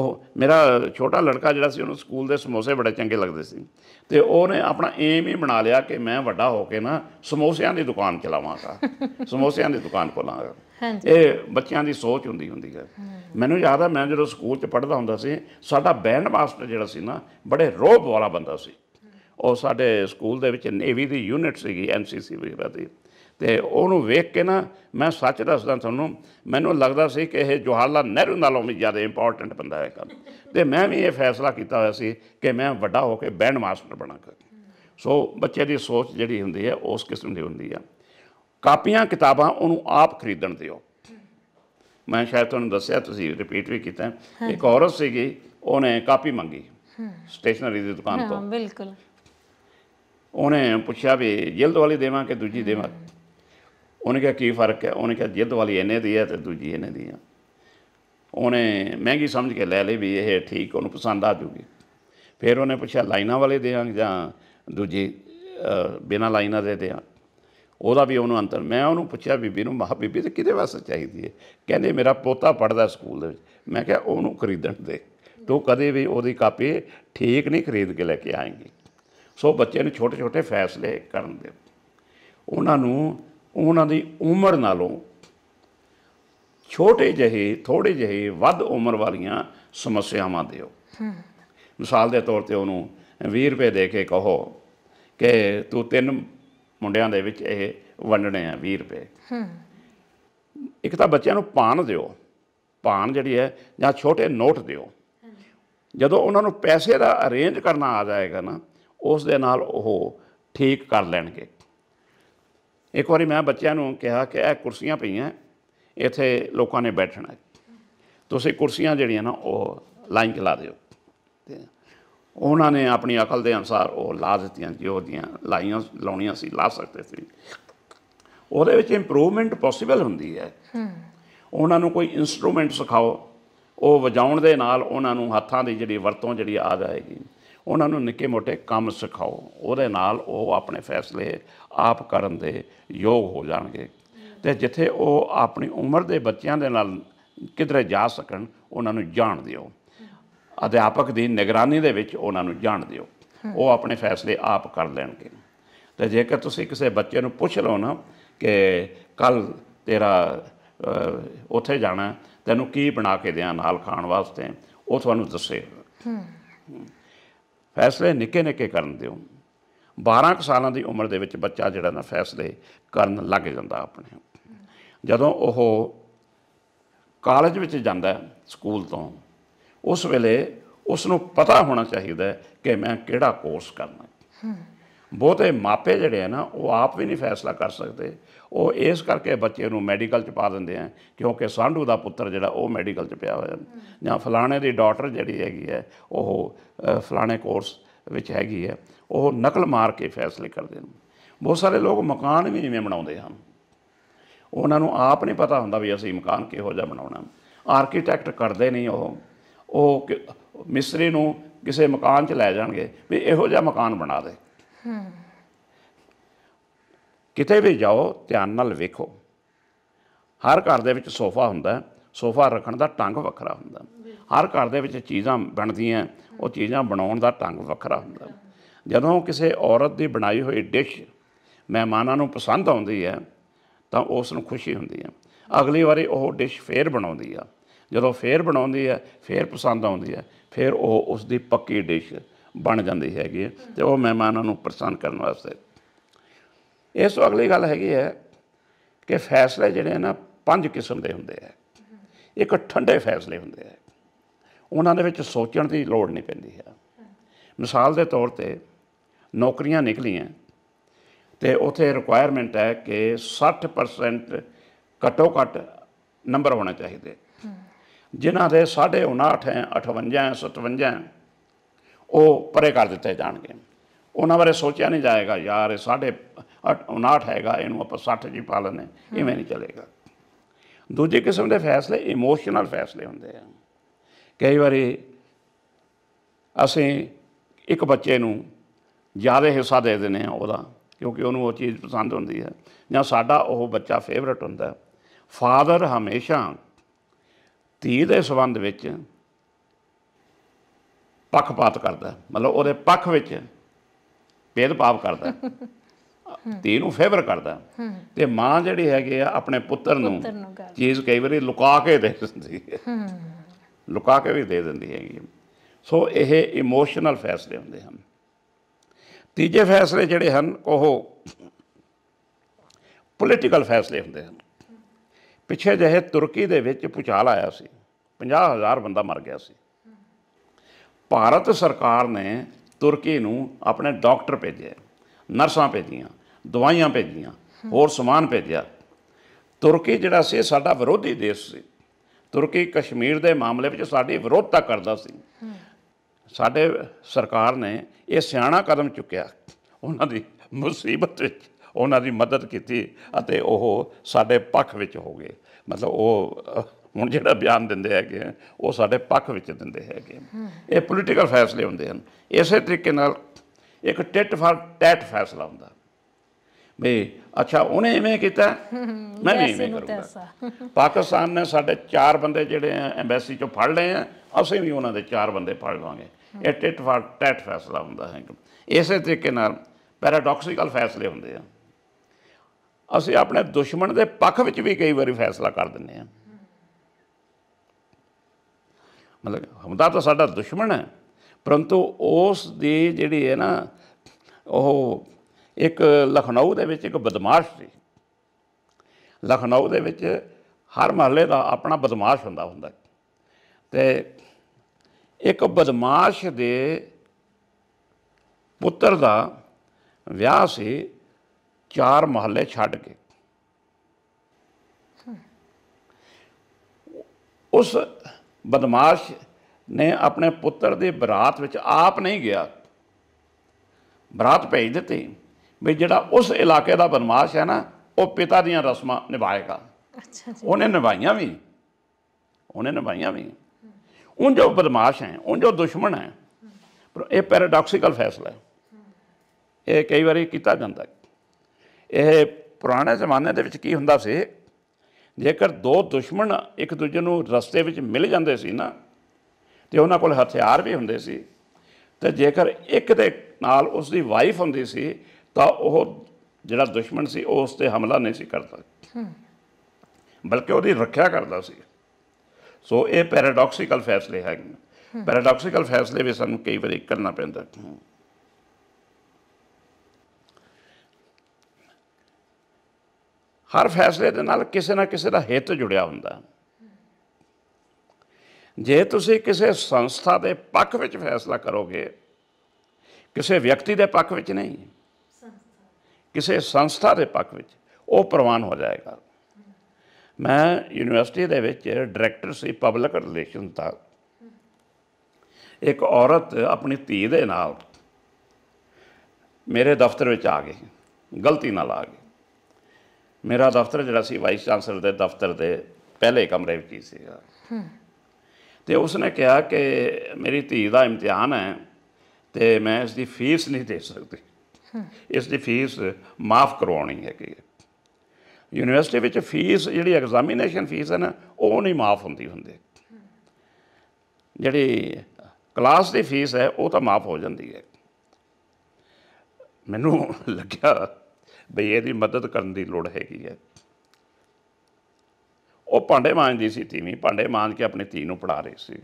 ਉਹ ਮੇਰਾ ਛੋਟਾ ਲੜਕਾ ਜਿਹੜਾ ਸੀ ਉਹਨੂੰ ਸਕੂਲ ਦੇ ਸਮੋਸੇ ਬੜੇ ਚੰਗੇ ਲੱਗਦੇ ਸੀ ਤੇ ਉਹਨੇ ਆਪਣਾ ਏਮ ਹੀ ਬਣਾ ਲਿਆ ਕਿ ਮੈਂ ਵੱਡਾ ਹੋ ਕੇ ਨਾ ਸਮੋਸਿਆਂ ਦੀ ਦੁਕਾਨ ਚਲਾਵਾਂਗਾ ਸਮੋਸਿਆਂ ਦੀ ਦੁਕਾਨ ਖੋਲਾਂਗਾ ਇਹ ਬੱਚਿਆਂ ਦੀ ਸੋਚ ਹੁੰਦੀ ਹੁੰਦੀ ਹੈ ਮੈਨੂੰ ਯਾਦ ਆ ਮੈਂ ਜਦੋਂ ਸਕੂਲ 'ਚ ਪੜ੍ਹਦਾ ਹੁੰਦਾ ਸੀ ਸਾਡਾ ਬੈਂਡ ਮਾਸਟਰ ਜਿਹੜਾ ਸੀ ਨਾ ਬੜੇ ਰੋਬ ਵਾਲਾ ਬੰਦਾ ਸੀ ਉਹ ਸਾਡੇ ਸਕੂਲ ਦੇ ਵਿੱਚ ਨੇਵੀ ਦੀ ਯੂਨਿਟ ਸੀਗੀ ਐਨਸੀਸੀ ਵੀ ਰਹਦੀ ਤੇ ਉਹਨੂੰ ਵੇਖ ਕੇ ਨਾ ਮੈਂ ਸੱਚ ਦੱਸਦਾ ਤੁਹਾਨੂੰ ਮੈਨੂੰ ਲੱਗਦਾ ਸੀ ਕਿ ਇਹ ਜਵਾਹਰਲਾਲ ਨਹਿਰੂ ਨਾਲੋਂ ਵੀ ਜ਼ਿਆਦਾ ਇੰਪੋਰਟੈਂਟ ਬੰਦਾ ਹੈ ਕੰਮ ਤੇ ਮੈਂ ਵੀ ਇਹ ਫੈਸਲਾ ਕੀਤਾ ਹੋਇਆ ਸੀ ਕਿ ਮੈਂ ਵੱਡਾ ਹੋ ਕੇ ਬੈਂਡ ਮਾਸਟਰ ਕਰ ਸੋ ਬੱਚੇ ਦੀ ਸੋਚ ਜਿਹੜੀ ਹੁੰਦੀ ਹੈ ਉਸ ਕਿਸਮ ਦੀ ਹੁੰਦੀ ਆ ਕਾਪੀਆਂ ਕਿਤਾਬਾਂ ਉਹਨੂੰ ਆਪ ਖਰੀਦਣ ਦਿਓ ਮੈਂ ਸ਼ਾਇਦ ਤੁਹਾਨੂੰ ਦੱਸਿਆ ਤੁਸੀਂ ਰਿਪੀਟ ਵੀ ਕੀਤਾ ਇੱਕ ਔਰਤ ਸੀਗੀ ਉਹਨੇ ਕਾਪੀ ਮੰਗੀ ਸਟੇਸ਼ਨਰੀ ਦੀ ਦੁਕਾਨ ਤੋਂ ਹਾਂ ਬਿਲਕੁਲ ਉਹਨੇ ਪੁੱਛਿਆ ਵੀ ਜਿਲਦ ਵਾਲੀ ਦੇਵਾਂ ਕਿ ਦੂਜੀ ਦੇਵਾਂ ਉਹਨੇ ਕਿਹਾ ਕੀ ਫਰਕ ਹੈ ਉਹਨੇ ਕਿਹਾ ਜਿੱਦ ਵਾਲੀ ਇਹਨੇ ਦੀ ਹੈ ਤੇ ਦੂਜੀ ਇਹਨੇ ਦੀ ਹੈ ਉਹਨੇ ਮਹਿੰਗੀ ਸਮਝ ਕੇ ਲੈ ਲਈ ਵੀ ਇਹ ਠੀਕ ਉਹਨੂੰ ਪਸੰਦ ਆ ਜੂਗੀ ਫਿਰ ਉਹਨੇ ਪੁੱਛਿਆ ਲਾਈਨਾਂ ਵਾਲੇ ਦੇ ਦੇਾਂਗੇ ਜਾਂ ਦੂਜੀ ਬਿਨਾ ਲਾਈਨਾਂ ਦੇ ਆ ਉਹਦਾ ਵੀ ਉਹਨੂੰ ਅੰਤਰ ਮੈਂ ਉਹਨੂੰ ਪੁੱਛਿਆ ਬੀਬੀ ਨੂੰ ਮਾਂ ਬੀਬੀ ਤੇ ਕਿਹਦੇ ਵਾਸਤੇ ਚਾਹੀਦੀ ਹੈ ਕਹਿੰਦੇ ਮੇਰਾ ਪੋਤਾ ਪੜਦਾ ਸਕੂਲ ਦੇ ਵਿੱਚ ਮੈਂ ਕਿਹਾ ਉਹਨੂੰ ਖਰੀਦਣ ਦੇ ਤੂੰ ਕਦੇ ਵੀ ਉਹਦੀ ਕਾਪੀ ਠੀਕ ਨਹੀਂ ਖਰੀਦ ਕੇ ਲੈ ਕੇ ਆਏਂਗੀ ਸੋ ਬੱਚੇ ਨੂੰ ਛੋਟੇ ਛੋਟੇ ਫੈਸਲੇ ਕਰਨ ਦੇ ਉਹਨਾਂ ਨੂੰ ਉਹਨਾਂ ਦੀ ਉਮਰ ਨਾਲੋਂ ਛੋਟੇ ਜਿਹੇ ਥੋੜੇ ਜਿਹੇ ਵੱਧ ਉਮਰ ਵਾਲੀਆਂ ਸਮੱਸਿਆਵਾਂ ਦਿਓ ਮਿਸਾਲ ਦੇ ਤੌਰ ਤੇ ਉਹਨੂੰ 20 ਰੁਪਏ ਦੇ ਕੇ ਕਹੋ ਕਿ ਤੂੰ ਤਿੰਨ ਮੁੰਡਿਆਂ ਦੇ ਵਿੱਚ ਇਹ ਵੰਡਣੇ ਆ 20 ਰੁਪਏ ਇੱਕ ਤਾਂ ਬੱਚਿਆਂ ਨੂੰ ਪਾਣ ਦਿਓ ਪਾਣ ਜਿਹੜੀ ਹੈ ਜਾਂ ਛੋਟੇ ਨੋਟ ਦਿਓ ਜਦੋਂ ਉਹਨਾਂ ਨੂੰ ਪੈਸੇ ਦਾ ਅਰੇਂਜ ਕਰਨਾ ਆ ਜਾਏਗਾ ਨਾ ਉਸ ਦੇ ਨਾਲ ਉਹ ਠੀਕ ਕਰ ਲੈਣਗੇ ਇੱਕ ਵਾਰੀ ਮੈਂ ਬੱਚਿਆਂ ਨੂੰ ਕਿਹਾ ਕਿ ਇਹ ਕੁਰਸੀਆਂ ਪਈਆਂ ਇੱਥੇ ਲੋਕਾਂ ਨੇ ਬੈਠਣਾ ਤੁਸੀਂ ਕੁਰਸੀਆਂ ਜਿਹੜੀਆਂ ਨਾ ਉਹ ਲਾਈਨ ਕਲਾ ਦਿਓ ਤੇ ਉਹਨਾਂ ਨੇ ਆਪਣੀ ਅਕਲ ਦੇ ਅਨਸਾਰ ਉਹ ਲਾ ਦਿੱਤੀਆਂ ਜੋ ਦੀਆਂ ਲਾਈਆਂ ਲਾਉਣੀਆਂ ਸੀ ਲਾ ਸਕਦੇ ਸੀ ਉਹਦੇ ਵਿੱਚ ਇੰਪਰੂਵਮੈਂਟ ਪੋਸੀਬਲ ਹੁੰਦੀ ਹੈ ਉਹਨਾਂ ਨੂੰ ਕੋਈ ਇਨਸਟਰੂਮੈਂਟ ਸਿਖਾਓ ਉਹ ਵਜਾਉਣ ਦੇ ਨਾਲ ਉਹਨਾਂ ਨੂੰ ਹੱਥਾਂ ਦੀ ਜਿਹੜੀ ਵਰਤੋਂ ਜਿਹੜੀ ਆ ਜਾਏਗੀ ਉਹਨਾਂ ਨੂੰ ਨਿੱਕੇ ਮੋਟੇ ਕੰਮ ਸਿਖਾਓ ਉਹਦੇ ਨਾਲ ਉਹ ਆਪਣੇ ਫੈਸਲੇ ਆਪ ਕਰਨ ਦੇ ਯੋਗ ਹੋ ਜਾਣਗੇ ਤੇ ਜਿੱਥੇ ਉਹ ਆਪਣੀ ਉਮਰ ਦੇ ਬੱਚਿਆਂ ਦੇ ਨਾਲ ਕਿਧਰੇ ਜਾ ਸਕਣ ਉਹਨਾਂ ਨੂੰ ਜਾਣ ਦਿਓ ਅਧਿਆਪਕ ਦੀ ਨਿਗਰਾਨੀ ਦੇ ਵਿੱਚ ਉਹਨਾਂ ਨੂੰ ਜਾਣ ਦਿਓ ਉਹ ਆਪਣੇ ਫੈਸਲੇ ਆਪ ਕਰ ਲੈਣਗੇ ਤੇ ਜੇਕਰ ਤੁਸੀਂ ਕਿਸੇ ਬੱਚੇ ਨੂੰ ਪੁੱਛ ਲਓ ਨਾ ਕਿ ਕੱਲ ਤੇਰਾ ਉੱਥੇ ਜਾਣਾ ਤੈਨੂੰ ਕੀ ਬਣਾ ਕੇ ਦਿਆਂ ਨਾਲ ਖਾਣ ਵਾਸਤੇ ਉਹ ਤੁਹਾਨੂੰ ਦੱਸੇ ਹੂੰ ਫੈਸਲੇ ਨਿੱਕੇ ਨਿੱਕੇ ਕਰਨ ਦਿਓ 12 ਕੁ ਸਾਲਾਂ ਦੀ ਉਮਰ ਦੇ ਵਿੱਚ ਬੱਚਾ ਜਿਹੜਾ ਨਾ ਫੈਸਲੇ ਕਰਨ ਲੱਗ ਜਾਂਦਾ ਆਪਣੇ ਜਦੋਂ ਉਹ ਕਾਲਜ ਵਿੱਚ ਜਾਂਦਾ ਸਕੂਲ ਤੋਂ ਉਸ ਵੇਲੇ ਉਸ ਨੂੰ ਪਤਾ ਹੋਣਾ ਚਾਹੀਦਾ ਕਿ ਮੈਂ ਕਿਹੜਾ ਕੋਰਸ ਕਰਨਾ ਹੈ ਬਹੁਤੇ ਮਾਪੇ ਜਿਹੜੇ ਆ ਨਾ ਉਹ ਆਪ ਵੀ ਨਹੀਂ ਫੈਸਲਾ ਕਰ ਸਕਦੇ ਉਹ ਇਸ ਕਰਕੇ ਬੱਚੇ ਨੂੰ ਮੈਡੀਕਲ 'ਚ ਪਾ ਦਿੰਦੇ ਆ ਕਿਉਂਕਿ ਸਾਂਢੂ ਦਾ ਪੁੱਤਰ ਜਿਹੜਾ ਉਹ ਮੈਡੀਕਲ 'ਚ ਪਿਆ ਹੋਇਆ ਜਾਂ ਫਲਾਣੇ ਦੀ ਡਾਕਟਰ ਜਿਹੜੀ ਹੈਗੀ ਹੈ ਉਹ ਫਲਾਣੇ ਕੋਰਸ ਵਿੱਚ ਹੈਗੀ ਹੈ ਉਹ ਨਕਲ ਮਾਰ ਕੇ ਫੈਸਲੇ ਕਰਦੇ ਨੇ ਬਹੁਤ ਸਾਰੇ ਲੋਕ ਮਕਾਨ ਵੀ ਜਿਵੇਂ ਬਣਾਉਂਦੇ ਹਨ ਉਹਨਾਂ ਨੂੰ ਆਪ ਨਹੀਂ ਪਤਾ ਹੁੰਦਾ ਵੀ ਅਸੀਂ ਮਕਾਨ ਕਿਹੋ ਜਿਹਾ ਬਣਾਉਣਾ ਆਰਕੀਟੈਕਟ ਕਰਦੇ ਨਹੀਂ ਉਹ ਉਹ ਮਿਸਤਰੀ ਨੂੰ ਕਿਸੇ ਮਕਾਨ 'ਚ ਲੈ ਜਾਣਗੇ ਵੀ ਇਹੋ ਜਿਹਾ ਮਕਾਨ ਬਣਾ ਦੇ ਹੂੰ ਕਿਤੇ ਵੀ ਜਾਓ ਧਿਆਨ ਨਾਲ ਵੇਖੋ ਹਰ ਘਰ ਦੇ ਵਿੱਚ ਸੋਫਾ ਹੁੰਦਾ ਸੋਫਾ ਰੱਖਣ ਦਾ ਟੰਗ ਵੱਖਰਾ ਹੁੰਦਾ ਹਰ ਘਰ ਦੇ ਵਿੱਚ ਚੀਜ਼ਾਂ ਬਣਦੀਆਂ ਉਹ ਚੀਜ਼ਾਂ ਬਣਾਉਣ ਦਾ ਟੰਗ ਵੱਖਰਾ ਹੁੰਦਾ ਜਦੋਂ ਕਿਸੇ ਔਰਤ ਦੀ ਬਣਾਈ ਹੋਈ ਡਿਸ਼ ਮਹਿਮਾਨਾਂ ਨੂੰ ਪਸੰਦ ਆਉਂਦੀ ਹੈ ਤਾਂ ਉਸ ਨੂੰ ਖੁਸ਼ੀ ਹੁੰਦੀ ਹੈ ਅਗਲੀ ਵਾਰੀ ਉਹ ਡਿਸ਼ ਫੇਰ ਬਣਾਉਂਦੀ ਆ ਜਦੋਂ ਫੇਰ ਬਣਾਉਂਦੀ ਹੈ ਫੇਰ ਪਸੰਦ ਆਉਂਦੀ ਹੈ ਫੇਰ ਉਹ ਉਸ ਦੀ ਪੱਕੀ ਡਿਸ਼ ਬਣ ਜਾਂਦੀ ਹੈਗੀ ਤੇ ਉਹ ਮਹਿਮਾਨਾਂ ਨੂੰ ਪ੍ਰਸੰਨ ਕਰਨ ਵਾਸਤੇ ਇਸ ਤੋਂ ਅਗਲੀ ਗੱਲ ਹੈਗੀ ਹੈ ਕਿ ਫੈਸਲੇ ਜਿਹੜੇ ਨਾ ਪੰਜ ਕਿਸਮ ਦੇ ਹੁੰਦੇ ਆ ਇੱਕ ਠੰਡੇ ਫੈਸਲੇ ਹੁੰਦੇ ਆ ਉਹਨਾਂ ਦੇ ਵਿੱਚ ਸੋਚਣ ਦੀ ਲੋੜ ਨਹੀਂ ਪੈਂਦੀ ਹੈ ਮਿਸਾਲ ਦੇ ਤੌਰ ਤੇ ਨੌਕਰੀਆਂ ਨਿਕਲੀਆਂ ਤੇ ਉਥੇ ਰਿਕੁਆਇਰਮੈਂਟ ਹੈ ਕਿ 60% ਘਟੋ ਘਟ ਨੰਬਰ ਹੋਣਾ ਚਾਹੀਦੇ ਜਿਨ੍ਹਾਂ ਦੇ 59 ਹੈ 58 57 ਉਹ ਪਰੇ ਕਰ ਦਿੱਤੇ ਜਾਣਗੇ ਉਹਨਾਂ ਬਾਰੇ ਸੋਚਿਆ ਨਹੀਂ ਜਾਏਗਾ ਯਾਰ ਇਹ ਸਾਡੇ 59 ਹੈਗਾ ਇਹਨੂੰ ਆਪਾਂ 60 ਜੀ ਪਾਲਨੇ ਲੈਨੇ ਇਵੇਂ ਨਹੀਂ ਚੱਲੇਗਾ ਦੂਜੇ ਕਿਸਮ ਦੇ ਫੈਸਲੇ ਇਮੋਸ਼ਨਲ ਫੈਸਲੇ ਹੁੰਦੇ ਆ ਕਈ ਵਾਰੀ ਅਸੀਂ ਇੱਕ ਬੱਚੇ ਨੂੰ ਜ਼ਿਆਦਾ ਹਿੱਸਾ ਦੇ ਦਿੰਦੇ ਆ ਉਹਦਾ ਕਿਉਂਕਿ ਉਹਨੂੰ ਉਹ ਚੀਜ਼ ਪਸੰਦ ਹੁੰਦੀ ਹੈ ਜਾਂ ਸਾਡਾ ਉਹ ਬੱਚਾ ਫੇਵਰਟ ਹੁੰਦਾ ਫਾਦਰ ਹਮੇਸ਼ਾ ਧੀ ਦੇ ਸਬੰਧ ਵਿੱਚ ਪੱਖਪਾਤ ਕਰਦਾ ਮਤਲਬ ਉਹਦੇ ਪੱਖ ਵਿੱਚ ਭੇਦ ਪਾਪ ਕਰਦਾ ਤੇ ਇਹਨੂੰ ਫੇਵਰ ਕਰਦਾ ਤੇ ਮਾਂ ਜਿਹੜੀ ਹੈਗੇ ਆ ਆਪਣੇ ਪੁੱਤਰ ਨੂੰ ਚੀਜ਼ ਕਈ ਵਾਰੀ ਲੁਕਾ ਕੇ ਦੇ ਦਿੰਦੀ ਹੈ ਲੁਕਾ ਕੇ ਵੀ ਦੇ ਦਿੰਦੀ ਹੈਗੀ ਸੋ ਇਹ ਇਮੋਸ਼ਨਲ ਫੈਸਲੇ ਹੁੰਦੇ ਹਨ ਤੀਜੇ ਫੈਸਲੇ ਜਿਹੜੇ ਹਨ ਉਹ ਪੋਲੀਟੀਕਲ ਫੈਸਲੇ ਹੁੰਦੇ ਹਨ ਪਿੱਛੇ ਜਿਹੇ ਤੁਰਕੀ ਦੇ ਵਿੱਚ ਪੁਚਾਲ ਆਇਆ ਸੀ 50000 ਬੰਦਾ ਮਰ ਗਿਆ ਸੀ ਭਾਰਤ ਸਰਕਾਰ ਨੇ ਤੁਰਕੀ ਨੂੰ ਆਪਣੇ ਡਾਕਟਰ ਭੇਜਿਆ ਨਰਸਾਂ ਭੇਜੀਆਂ ਦਵਾਈਆਂ ਭੇਜੀਆਂ ਹੋਰ ਸਮਾਨ ਭੇਜਿਆ ਤੁਰਕੀ ਜਿਹੜਾ ਸੀ ਸਾਡਾ ਵਿਰੋਧੀ ਦੇਸ਼ ਸੀ ਤੁਰਕੀ ਕਸ਼ਮੀਰ ਦੇ ਮਾਮਲੇ ਵਿੱਚ ਸਾਡੀ ਵਿਰੋਧਤਾ ਕਰਦਾ ਸੀ ਸਾਡੇ ਸਰਕਾਰ ਨੇ ਇਹ ਸਿਆਣਾ ਕਦਮ ਚੁੱਕਿਆ ਉਹਨਾਂ ਦੀ ਮੁਸੀਬਤ ਵਿੱਚ ਉਹਨਾਂ ਦੀ ਮਦਦ ਕੀਤੀ ਅਤੇ ਉਹ ਸਾਡੇ ਪੱਖ ਵਿੱਚ ਹੋ ਗਏ ਮਤਲਬ ਉਹ ਹੁਣ ਜਿਹੜਾ ਬਿਆਨ ਦਿੰਦੇ ਹੈਗੇ ਉਹ ਸਾਡੇ ਪੱਖ ਵਿੱਚ ਦਿੰਦੇ ਹੈਗੇ ਇਹ ਪੋਲੀਟੀਕਲ ਫੈਸਲੇ ਹੁੰਦੇ ਹਨ ਇਸੇ ਤਰੀਕੇ ਨਾਲ ਇੱਕ ਟਿਟ ਫਾਰ ਟੈਟ ਫੈਸਲਾ ਹੁੰਦਾ ਵੀ ਅੱਛਾ ਉਹਨੇ ਇਵੇਂ ਕੀਤਾ ਮੈਂ ਵੀ ਇਵੇਂ ਕਰੂੰਗਾ ਪਾਕਿਸਤਾਨ ਨੇ ਸਾਡੇ ਚਾਰ ਬੰਦੇ ਜਿਹੜੇ ਐਮਬੈਸੀ ਚੋਂ ਫੜ ਲਏ ਆ ਅਸੀਂ ਵੀ ਉਹਨਾਂ ਦੇ ਚਾਰ ਬੰਦੇ ਫੜ ਲਵਾਂਗੇ ਇਹ ਟਿਟ ਫਾਰ ਟੈਟ ਫੈਸਲਾ ਹੁੰਦਾ ਹੈ ਇਸੇ ਤਰੀਕੇ ਨਾਲ ਪੈਰਾਡੌਕਸੀਕਲ ਫੈਸਲੇ ਹੁੰਦੇ ਆ ਅਸੀਂ ਆਪਣੇ ਦੁਸ਼ਮਣ ਦੇ ਪੱਖ ਵਿੱਚ ਵੀ ਕਈ ਵਾਰੀ ਫੈਸਲਾ ਕਰ ਦਿੰਦੇ ਆ ਮਤਲਬ ਹਮਦਾ ਤਾਂ ਸਾਡਾ ਦੁਸ਼ਮਣ ਹੈ ਪਰੰਤੂ ਉਸ ਦੇ ਜਿਹੜੇ ਹੈ ਨਾ ਉਹ ਇੱਕ ਲਖਨਊ ਦੇ ਵਿੱਚ ਇੱਕ ਬਦਮਾਸ਼ ਸੀ ਲਖਨਊ ਦੇ ਵਿੱਚ ਹਰ ਮਹੱਲੇ ਦਾ ਆਪਣਾ ਬਦਮਾਸ਼ ਹੁੰਦਾ ਹੁੰਦਾ ਤੇ ਇੱਕ ਬਦਮਾਸ਼ ਦੇ ਪੁੱਤਰ ਦਾ ਵਿਆਹ ਸੀ ਚਾਰ ਮਹੱਲੇ ਛੱਡ ਕੇ ਉਸ ਬਦਮਾਸ਼ ਨੇ ਆਪਣੇ ਪੁੱਤਰ ਦੇ ਬਰਾਤ ਵਿੱਚ ਆਪ ਨਹੀਂ ਗਿਆ ਬਰਾਤ ਭੇਜ ਦਿੱਤੀ ਵੀ ਜਿਹੜਾ ਉਸ ਇਲਾਕੇ ਦਾ ਬਦਮਾਸ਼ ਹੈ ਨਾ ਉਹ ਪਿਤਾ ਦੀਆਂ ਰਸਮਾਂ ਨਿਭਾਏਗਾ ਅੱਛਾ ਜੀ ਉਹਨੇ ਨਿਭਾਈਆਂ ਵੀ ਉਹਨੇ ਨਿਭਾਈਆਂ ਵੀ ਉਹ ਜੋ ਬਦਮਾਸ਼ ਹੈ ਉਹ ਜੋ ਦੁਸ਼ਮਣ ਹੈ ਪਰ ਇਹ ਪੈਰਾਡਾਕਸਿਕਲ ਫੈਸਲਾ ਹੈ ਇਹ ਕਈ ਵਾਰੀ ਕੀਤਾ ਜਾਂਦਾ ਇਹ ਪੁਰਾਣੇ ਜ਼ਮਾਨੇ ਦੇ ਵਿੱਚ ਕੀ ਹੁੰਦਾ ਸੀ ਜੇਕਰ ਦੋ ਦੁਸ਼ਮਣ ਇੱਕ ਦੂਜੇ ਨੂੰ ਰਸਤੇ ਵਿੱਚ ਮਿਲ ਜਾਂਦੇ ਸੀ ਨਾ ਤੇ ਉਹਨਾਂ ਕੋਲ ਹਥਿਆਰ ਵੀ ਹੁੰਦੇ ਸੀ ਤੇ ਜੇਕਰ ਇੱਕ ਦੇ ਨਾਲ ਉਸ ਦੀ ਵਾਈਫ ਹੁੰਦੀ ਸੀ ਤਾਂ ਉਹ ਜਿਹੜਾ ਦੁਸ਼ਮਣ ਸੀ ਉਹ ਉਸ ਤੇ ਹਮਲਾ ਨਹੀਂ ਸੀ ਕਰਦਾ ਬਲਕਿ ਉਹਦੀ ਰੱਖਿਆ ਕਰਦਾ ਸੀ ਸੋ ਇਹ ਪੈਰਾਡੌਕਸੀਕਲ ਫੈਸਲੇ ਹੈਗੇ ਪੈਰਾਡੌਕਸੀਕਲ ਫੈਸਲੇ ਵੀ ਸਾਨੂੰ ਕਈ ਵਾਰੀ ਕਰਨਾ ਪੈਂਦਾ ਹੈ ਹਰ ਫੈਸਲੇ ਦੇ ਨਾਲ ਕਿਸੇ ਨਾ ਕਿਸੇ ਦਾ ਹਿੱਤ ਜੁੜਿਆ ਹੁੰਦਾ ਜੇ ਤੁਸੀਂ ਕਿਸੇ ਸੰਸਥਾ ਦੇ ਪੱਖ ਵਿੱਚ ਫੈਸਲਾ ਕਰੋਗੇ ਕਿਸੇ ਵਿਅਕਤੀ ਦੇ ਪੱਖ ਵਿੱਚ ਨਹੀਂ ਕਿਸੇ ਸੰਸਥਾ ਦੇ ਪੱਖ ਵਿੱਚ ਉਹ ਪ੍ਰਵਾਨ ਹੋ ਜਾਏਗਾ ਮੈਂ ਯੂਨੀਵਰਸਿਟੀ ਦੇ ਵਿੱਚ ਡਾਇਰੈਕਟਰ ਸੀ ਪਬਲਿਕ ਰਿਲੇਸ਼ਨ ਦਾ ਇੱਕ ਔਰਤ ਆਪਣੀ ਧੀ ਦੇ ਨਾਲ ਮੇਰੇ ਦਫ਼ਤਰ ਵਿੱਚ ਆ ਗਈ ਗਲਤੀ ਨਾਲ ਆ ਗਈ ਮੇਰਾ ਦਫ਼ਤਰ ਜਿਹੜਾ ਸੀ ਵਾਈਸ ਚਾਂਸਲਰ ਦੇ ਦਫ਼ਤਰ ਦੇ ਪਹਿਲੇ ਕਮਰੇ ਵਿੱਚ ਹੀ ਸੀਗਾ ਤੇ ਉਸਨੇ ਕਿਹਾ ਕਿ ਮੇਰੀ ਧੀ ਦਾ ਇਮਤਿਹਾਨ ਹੈ ਤੇ ਮੈਂ ਇਸ ਦੀ ਫੀਸ ਨਹੀਂ ਦੇ ਸਕਦੀ ਇਸ ਦੀ ਫੀਸ ਮਾਫ ਕਰਵਾਉਣੀ ਹੈਗੀ ਯੂਨੀਵਰਸਿਟੀ ਵਿੱਚ ਫੀਸ ਜਿਹੜੀ ਐਗਜ਼ਾਮੀਨੇਸ਼ਨ ਫੀਸ ਹੈ ਨਾ ਉਹ ਨਹੀਂ ਮਾਫ ਹੁੰਦੀ ਹੁੰਦੀ ਜਿਹੜੀ ਕਲਾਸ ਦੀ ਫੀਸ ਹੈ ਉਹ ਤਾਂ ਮਾਫ ਹੋ ਜਾਂਦੀ ਹੈ ਮੈਨੂੰ ਲੱਗਿਆ ਬਈ ਇਹਦੀ ਮਦਦ ਕਰਨ ਦੀ ਲੋੜ ਹੈਗੀ ਹੈ ਉਹ ਭਾਂਡੇ ਮਾਂਜਦੀ ਸੀ ਤੀਵੀਂ ਭਾਂਡੇ ਮਾਂਜ ਕੇ ਆਪਣੀ ਧੀ ਨੂੰ ਪੜਾ ਰਹੀ ਸੀ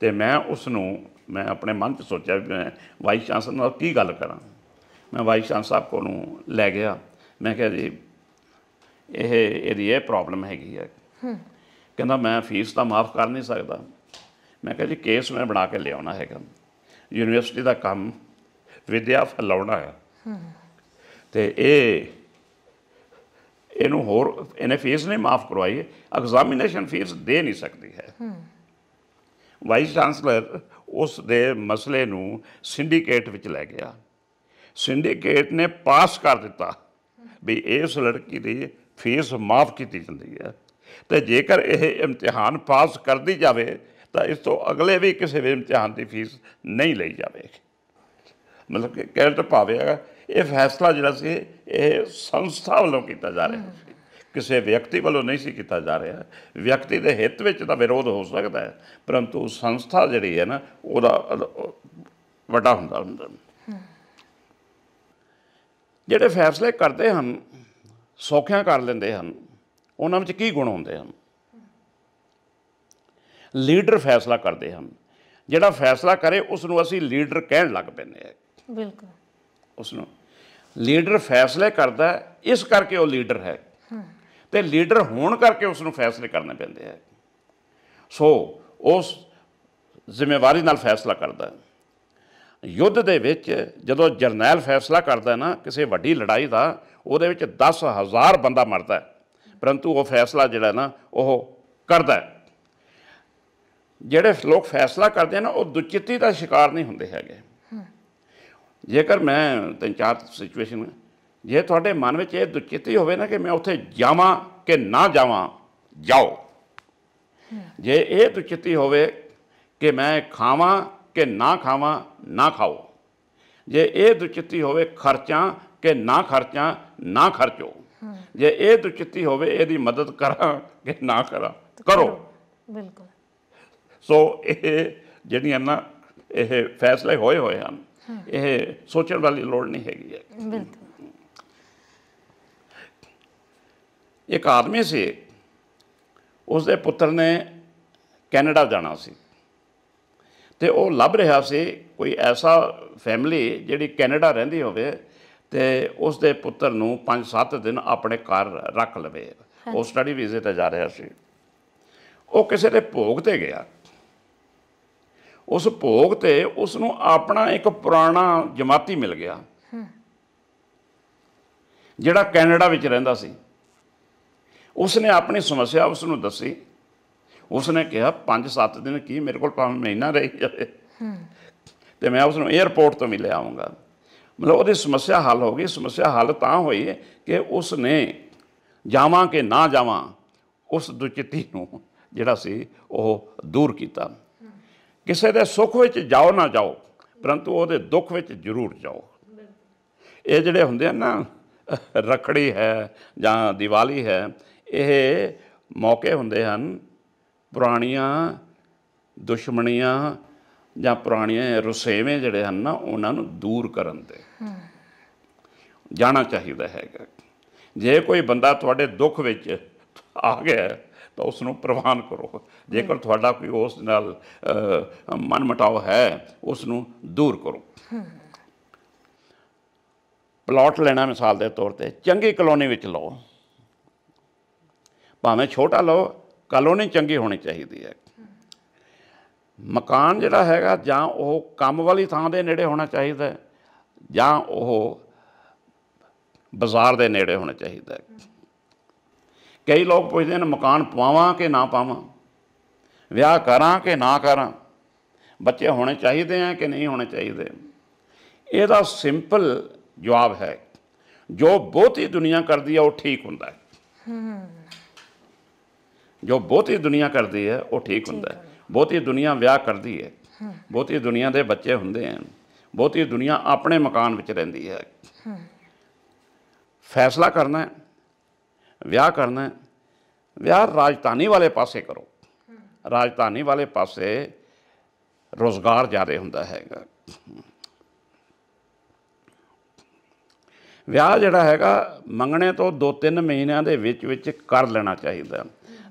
ਤੇ ਮੈਂ ਉਸ ਨੂੰ ਮੈਂ ਆਪਣੇ ਮਨ 'ਚ ਸੋਚਿਆ ਵੀ ਮੈਂ ਵਾਈਸ ਚਾਂਸਲਰ ਨਾਲ ਕੀ ਗੱਲ ਕਰਾਂ ਮੈਂ ਵਾਈਸ ਚਾਂਸਲਰ ਸਾਹਿਬ ਕੋਲੋਂ ਲੈ ਗਿਆ ਮੈਂ ਕਿਹਾ ਜੀ ਇਹ ਇਹਦੀ ਇਹ ਪ੍ਰੋਬਲਮ ਹੈਗੀ ਹੈ ਕਹਿੰਦਾ ਮੈਂ ਫੀਸ ਤਾਂ ਮਾਫ ਕਰ ਨਹੀਂ ਸਕਦਾ ਮੈਂ ਕਿਹਾ ਜੀ ਕੇਸ ਮੈਂ ਬਣਾ ਕੇ ਲਿਆਉਣਾ ਹੈਗਾ ਯੂਨੀਵਰਸਿਟੀ ਦਾ ਕੰਮ ਵਿਦਿਆ ਫਲਾਉਣਾ ਹੈ ਤੇ ਇਹ ਇਹਨੂੰ ਹੋਰ ਇਹਨੇ ਫੀਸ ਨਹੀਂ ਮਾਫ ਕਰਵਾਈ ਐਗਜ਼ਾਮੀਨੇਸ਼ਨ ਫੀਸ ਦੇ ਨਹੀਂ ਸਕਦੀ ਹੈ ਵਾਈਸ ਚਾਂਸਲਰ ਉਸ ਦੇ ਮਸਲੇ ਨੂੰ ਸਿੰਡੀਕੇਟ ਵਿੱਚ ਲੈ ਗਿਆ ਸਿੰਡੀਕੇਟ ਨੇ ਪਾਸ ਕਰ ਦਿੱਤਾ ਵੀ ਇਸ ਲੜਕੀ ਦੀ ਫੀਸ ਮਾਫ ਕੀਤੀ ਜਾਂਦੀ ਹੈ ਤੇ ਜੇਕਰ ਇਹ ਇਮਤਿਹਾਨ ਪਾਸ ਕਰਦੀ ਜਾਵੇ ਤਾਂ ਇਸ ਤੋਂ ਅਗਲੇ ਵੀ ਕਿਸੇ ਵੀ ਇਮਤਿਹਾਨ ਦੀ ਫੀਸ ਨਹੀਂ ਲਈ ਜਾਵੇਗੀ ਮਤਲਬ ਕਿ ਕਹਿਣ ਤੋਂ ਭਾਵੇਂ ਇਹ ਫੈਸਲਾ ਜਿਹੜਾ ਸੀ ਇਹ ਸੰਸਥਾ ਵੱਲੋਂ ਕੀਤਾ ਜਾ ਰਿਹਾ ਸੀ ਕਿਸੇ ਵਿਅਕਤੀ ਵੱਲੋਂ ਨਹੀਂ ਸੀ ਕੀਤਾ ਜਾ ਰਿਹਾ ਵਿਅਕਤੀ ਦੇ ਹਿੱਤ ਵਿੱਚ ਤਾਂ ਵਿਰੋਧ ਹੋ ਸਕਦਾ ਹੈ ਪਰੰਤੂ ਸੰਸਥਾ ਜਿਹੜੀ ਹੈ ਨਾ ਉਹਦਾ ਵੱਡਾ ਹੁੰਦਾ ਹੁੰਦਾ ਜਿਹੜੇ ਫੈਸਲੇ ਕਰਦੇ ਹਨ ਸੌਖਿਆਂ ਕਰ ਲੈਂਦੇ ਹਨ ਉਹਨਾਂ ਵਿੱਚ ਕੀ ਗੁਣ ਹੁੰਦੇ ਹਨ ਲੀਡਰ ਫੈਸਲਾ ਕਰਦੇ ਹਨ ਜਿਹੜਾ ਫੈਸਲਾ ਕਰੇ ਉਸ ਨੂੰ ਅਸੀਂ ਲੀਡਰ ਕਹਿਣ ਲੱਗ ਪੈਂਦੇ ਆ ਬਿਲਕੁਲ ਉਸ ਨੂੰ ਲੀਡਰ ਫੈਸਲੇ ਕਰਦਾ ਇਸ ਕਰਕੇ ਉਹ ਲੀਡਰ ਹੈ ਤੇ ਲੀਡਰ ਹੋਣ ਕਰਕੇ ਉਸ ਨੂੰ ਫੈਸਲੇ ਕਰਨੇ ਪੈਂਦੇ ਆ ਸੋ ਉਸ ਜ਼ਿੰਮੇਵਾਰੀ ਨਾਲ ਫੈਸਲਾ ਕਰਦਾ ਯੁੱਧ ਦੇ ਵਿੱਚ ਜਦੋਂ ਜਰਨੈਲ ਫੈਸਲਾ ਕਰਦਾ ਨਾ ਕਿਸੇ ਵੱਡੀ ਲੜਾਈ ਦਾ ਉਹਦੇ ਵਿੱਚ 10000 ਬੰਦਾ ਮਰਦਾ ਪਰੰਤੂ ਉਹ ਫੈਸਲਾ ਜਿਹੜਾ ਨਾ ਉਹ ਕਰਦਾ ਜਿਹੜੇ ਲੋਕ ਫੈਸਲਾ ਕਰਦੇ ਨੇ ਉਹ ਦੁਚਿੱਤੀ ਦਾ ਸ਼ਿਕਾਰ ਨਹੀਂ ਹੁੰਦੇ ਹੈਗੇ ਜੇਕਰ ਮੈਂ ਤਿੰਨ ਚਾਰ ਸਿਚੁਏਸ਼ਨ ਜੇ ਤੁਹਾਡੇ ਮਨ ਵਿੱਚ ਇਹ ਦੁਚਿੱਤੀ ਹੋਵੇ ਨਾ ਕਿ ਮੈਂ ਉੱਥੇ ਜਾਵਾਂ ਕਿ ਨਾ ਜਾਵਾਂ ਜਾਓ ਜੇ ਇਹ ਦੁਚਿੱਤੀ ਹੋਵੇ ਕਿ ਮੈਂ ਖਾਵਾਂ ਕਿ ਨਾ ਖਾਵਾਂ ਨਾ ਖਾਓ ਜੇ ਇਹ ਦੁਚਿੱਤੀ ਹੋਵੇ ਖਰਚਾਂ ਕਿ ਨਾ ਖਰਚਾਂ ਨਾ ਖਰਚੋ ਜੇ ਇਹ ਦੁਚਿੱਤੀ ਹੋਵੇ ਇਹਦੀ ਮਦਦ ਕਰਾਂ ਕਿ ਨਾ ਕਰਾਂ ਕਰੋ ਬਿਲਕੁਲ ਸੋ ਇਹ ਜਿਹੜੀਆਂ ਨਾ ਇਹ ਫੈਸਲੇ ਹੋਏ ਹੋਏ ਹਨ ਇਹ ਸੋਚਣ ਵਾਲੀ ਲੋੜ ਨਹੀਂ ਹੈਗੀ ਬਿਲਕੁਲ ਇੱਕ ਆਦਮੀ ਸੀ ਉਸ ਦੇ ਪੁੱਤਰ ਨੇ ਕੈਨੇਡਾ ਜਾਣਾ ਸੀ ਤੇ ਉਹ ਲੱਭ ਰਿਹਾ ਸੀ ਕੋਈ ਐਸਾ ਫੈਮਿਲੀ ਜਿਹੜੀ ਕੈਨੇਡਾ ਰਹਿੰਦੀ ਹੋਵੇ ਤੇ ਉਸ ਦੇ ਪੁੱਤਰ ਨੂੰ 5-7 ਦਿਨ ਆਪਣੇ ਘਰ ਰੱਖ ਲਵੇ ਉਹ ਸਟੱਡੀ ਵੀਜ਼ੇ ਤੇ ਜਾ ਰਿਹਾ ਸੀ ਉਹ ਕਿਸੇ ਦੇ ਭੋਗ ਤੇ ਗਿਆ ਉਸ ਭੋਗ ਤੇ ਉਸ ਨੂੰ ਆਪਣਾ ਇੱਕ ਪੁਰਾਣਾ ਜਮਾਤੀ ਮਿਲ ਗਿਆ ਜਿਹੜਾ ਕੈਨੇਡਾ ਵਿੱਚ ਰਹਿੰਦਾ ਸੀ ਉਸ ਨੇ ਆਪਣੀ ਸਮੱਸਿਆ ਉਸ ਨੂੰ ਦੱਸੀ ਉਸ ਨੇ ਕਿਹਾ 5-7 ਦਿਨ ਕੀ ਮੇਰੇ ਕੋਲ ਪਾਵੇਂ ਮਹੀਨਾ ਰਹੀ ਜਾਵੇ ਤੇ ਮੈਂ ਉਸ ਨੂੰ 에어ਪੋਰਟ ਤੋਂ ਮਿਲੇ ਆਉਂਗਾ ਮਤਲਬ ਉਹਦੀ ਸਮੱਸਿਆ ਹੱਲ ਹੋ ਗਈ ਸਮੱਸਿਆ ਹੱਲ ਤਾਂ ਹੋਈ ਕਿ ਉਸ ਨੇ ਜਾਵਾਂ ਕਿ ਨਾ ਜਾਵਾਂ ਉਸ ਦੁਚਿੱਤੀ ਨੂੰ ਜਿਹੜਾ ਸੀ ਉਹ ਦੂਰ ਕੀਤਾ ਕਿਸੇ ਦੇ ਸੁੱਖ ਵਿੱਚ ਜਾਓ ਨਾ ਜਾਓ ਪਰੰਤੂ ਉਹਦੇ ਦੁੱਖ ਵਿੱਚ ਜ਼ਰੂਰ ਜਾਓ ਇਹ ਜਿਹੜੇ ਹੁੰਦੇ ਆ ਨਾ ਰਖੜੀ ਹੈ ਜਾਂ ਦੀਵਾਲੀ ਹੈ ਇਹ ਮੌਕੇ ਹੁੰਦੇ ਹਨ ਪੁਰਾਣੀਆਂ ਦੁਸ਼ਮਣੀਆਂ ਜਾਂ ਪੁਰਾਣੀਆਂ ਰੁਸੇਵੇਂ ਜਿਹੜੇ ਹਨ ਨਾ ਉਹਨਾਂ ਨੂੰ ਦੂਰ ਕਰਨ ਦੇ ਜਾਣਾ ਚਾਹੀਦਾ ਹੈਗਾ ਜੇ ਕੋਈ ਬੰਦਾ ਤੁਹਾਡੇ ਦੁੱਖ ਵਿੱਚ ਆ ਗਿਆ ਤਾਂ ਉਸ ਨੂੰ ਪ੍ਰਵਾਨ ਕਰੋ ਜੇਕਰ ਤੁਹਾਡਾ ਕੋਈ ਉਸ ਨਾਲ ਮਨ ਮਟਾਓ ਹੈ ਉਸ ਨੂੰ ਦੂਰ ਕਰੋ ਪਲਾਟ ਲੈਣਾ ਮਿਸਾਲ ਦੇ ਤੌਰ ਤੇ ਚੰਗੀ ਕਲੋਨੀ ਵਿੱਚ ਲਓ ਭਾਵੇਂ ਛੋਟਾ ਲਓ ਕਲੋਨੀ ਚੰਗੀ ਹੋਣੀ ਚਾਹੀਦੀ ਹੈ ਮਕਾਨ ਜਿਹੜਾ ਹੈਗਾ ਜਾਂ ਉਹ ਕੰਮ ਵਾਲੀ ਥਾਂ ਦੇ ਨੇੜੇ ਹੋਣਾ ਚਾਹੀਦਾ ਜਾਂ ਉਹ ਬਾਜ਼ਾਰ ਦੇ ਨੇੜੇ ਹੋਣਾ ਚਾਹੀਦਾ ਹੈ ਕਈ ਲੋਕ ਪੁੱਛਦੇ ਨੇ ਮਕਾਨ ਪਾਵਾਂ ਕਿ ਨਾ ਪਾਵਾਂ ਵਿਆਹ ਕਰਾਂ ਕਿ ਨਾ ਕਰਾਂ ਬੱਚੇ ਹੋਣੇ ਚਾਹੀਦੇ ਆ ਕਿ ਨਹੀਂ ਹੋਣੇ ਚਾਹੀਦੇ ਇਹਦਾ ਸਿੰਪਲ ਜਵਾਬ ਹੈ ਜੋ ਬਹੁਤੀ ਦੁਨੀਆ ਕਰਦੀ ਹੈ ਉਹ ਠੀਕ ਹੁੰਦਾ ਹੈ ਜੋ ਬਹੁਤੀ ਦੁਨੀਆ ਕਰਦੀ ਹੈ ਉਹ ਠੀਕ ਹੁੰਦਾ ਹੈ ਬਹੁਤੀ ਦੁਨੀਆ ਵਿਆਹ ਕਰਦੀ ਹੈ ਬਹੁਤੀ ਦੁਨੀਆ ਦੇ ਬੱਚੇ ਹੁੰਦੇ ਆ ਬਹੁਤੀ ਦੁਨੀਆ ਆਪਣੇ ਮਕਾਨ ਵਿੱਚ ਰਹਿੰਦੀ ਹੈ ਫੈਸਲਾ ਕਰਨਾ ਹੈ ਵਿਆਹ ਕਰਨਾ ਵਿਆਹ ਰਾਜਧਾਨੀ ਵਾਲੇ ਪਾਸੇ ਕਰੋ ਰਾਜਧਾਨੀ ਵਾਲੇ ਪਾਸੇ ਰੋਜ਼ਗਾਰ ਜ਼ਿਆਦਾ ਹੁੰਦਾ ਹੈਗਾ ਵਿਆਹ ਜਿਹੜਾ ਹੈਗਾ ਮੰਗਣੇ ਤੋਂ 2-3 ਮਹੀਨਿਆਂ ਦੇ ਵਿੱਚ ਵਿੱਚ ਕਰ ਲੈਣਾ ਚਾਹੀਦਾ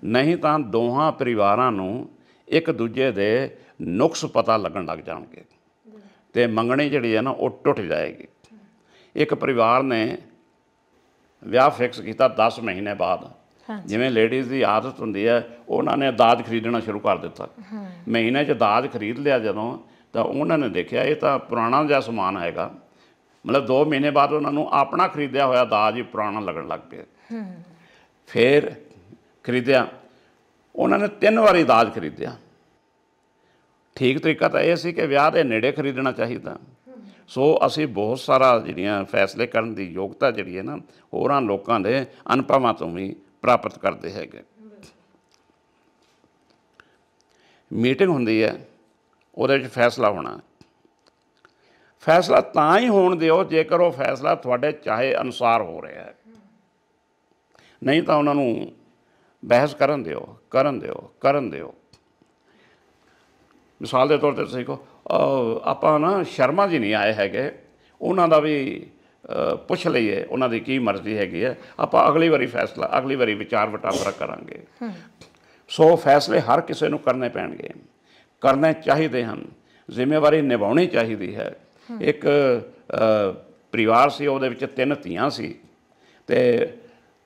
ਨਹੀਂ ਤਾਂ ਦੋਹਾਂ ਪਰਿਵਾਰਾਂ ਨੂੰ ਇੱਕ ਦੂਜੇ ਦੇ ਨੁਕਸ ਪਤਾ ਲੱਗਣ ਲੱਗ ਜਾਣਗੇ ਤੇ ਮੰਗਣੀ ਜਿਹੜੀ ਹੈ ਨਾ ਉਹ ਟੁੱਟ ਜਾਏਗੀ ਇੱਕ ਪਰਿਵਾਰ ਨੇ ਵਿਆਹ ਫਿਕਸ ਕੀਤਾ 10 ਮਹੀਨੇ ਬਾਅਦ ਜਿਵੇਂ ਲੇਡੀਜ਼ ਦੀ ਆਦਤ ਹੁੰਦੀ ਹੈ ਉਹਨਾਂ ਨੇ ਦਾਜ ਖਰੀਦਣਾ ਸ਼ੁਰੂ ਕਰ ਦਿੱਤਾ ਮਹੀਨੇ 'ਚ ਦਾਜ ਖਰੀਦ ਲਿਆ ਜਦੋਂ ਤਾਂ ਉਹਨਾਂ ਨੇ ਦੇਖਿਆ ਇਹ ਤਾਂ ਪੁਰਾਣਾ ਜਿਹਾ ਸਮਾਨ ਹੈਗਾ ਮਤਲਬ 2 ਮਹੀਨੇ ਬਾਅਦ ਉਹਨਾਂ ਨੂੰ ਆਪਣਾ ਖਰੀਦਿਆ ਹੋਇਆ ਦਾਜ ਹੀ ਪੁਰਾਣਾ ਲੱਗਣ ਲੱਗ ਪਿਆ ਫਿਰ ਖਰੀਦਿਆ ਉਹਨਾਂ ਨੇ ਤਿੰਨ ਵਾਰੀ ਦਾਜ ਖਰੀਦਿਆ ਠੀਕ ਤਰੀਕਾ ਤਾਂ ਇਹ ਸੀ ਕਿ ਵਿਆਹ ਦੇ ਨੇੜੇ ਖਰੀਦਣਾ ਚਾਹੀਦਾ ਸੋ ਅਸੀਂ ਬਹੁਤ ਸਾਰਾ ਜਿਹੜੀਆਂ ਫੈਸਲੇ ਕਰਨ ਦੀ ਯੋਗਤਾ ਜਿਹੜੀ ਹੈ ਨਾ ਹੋਰਾਂ ਲੋਕਾਂ ਦੇ ਅਨੁਭਵਾਂ ਤੋਂ ਵੀ ਪ੍ਰਾਪਤ ਕਰਦੇ ਹੈਗੇ ਮੀਟਿੰਗ ਹੁੰਦੀ ਹੈ ਉਹਦੇ ਵਿੱਚ ਫੈਸਲਾ ਹੋਣਾ ਫੈਸਲਾ ਤਾਂ ਹੀ ਹੋਣ ਦਿਓ ਜੇਕਰ ਉਹ ਫੈਸਲਾ ਤੁਹਾਡੇ ਚਾਹੇ ਅਨੁਸਾਰ ਹੋ ਰਿਹਾ ਹੈ ਨਹੀਂ ਤਾਂ ਉਹਨਾਂ ਨੂੰ ਬਹਿਸ ਕਰਨ ਦਿਓ ਕਰਨ ਦਿਓ ਕਰਨ ਦਿਓ ਮਿਸਾਲ ਦੇ ਤੌਰ ਤੇ ਤੁਸੀਂ ਕੋ ਆਪਾਂ ਨਾ ਸ਼ਰਮਾ ਜੀ ਨਹੀਂ ਆਏ ਹੈਗੇ ਉਹਨਾਂ ਦਾ ਵੀ ਪੁੱਛ ਲਈਏ ਉਹਨਾਂ ਦੀ ਕੀ ਮਰਜ਼ੀ ਹੈਗੀ ਹੈ ਆਪਾਂ ਅਗਲੀ ਵਾਰੀ ਫੈਸਲਾ ਅਗਲੀ ਵਾਰੀ ਵਿਚਾਰ ਵਟਾਂਦਰਾ ਕਰਾਂਗੇ ਸੋ ਫੈਸਲੇ ਹਰ ਕਿਸੇ ਨੂੰ ਕਰਨੇ ਪੈਣਗੇ ਕਰਨੇ ਚਾਹੀਦੇ ਹਨ ਜ਼ਿੰਮੇਵਾਰੀ ਨਿਭਾਉਣੀ ਚਾਹੀਦੀ ਹੈ ਇੱਕ ਪਰਿਵਾਰ ਸੀ ਉਹਦੇ ਵਿੱਚ ਤਿੰਨ ਧੀਆਂ ਸੀ ਤੇ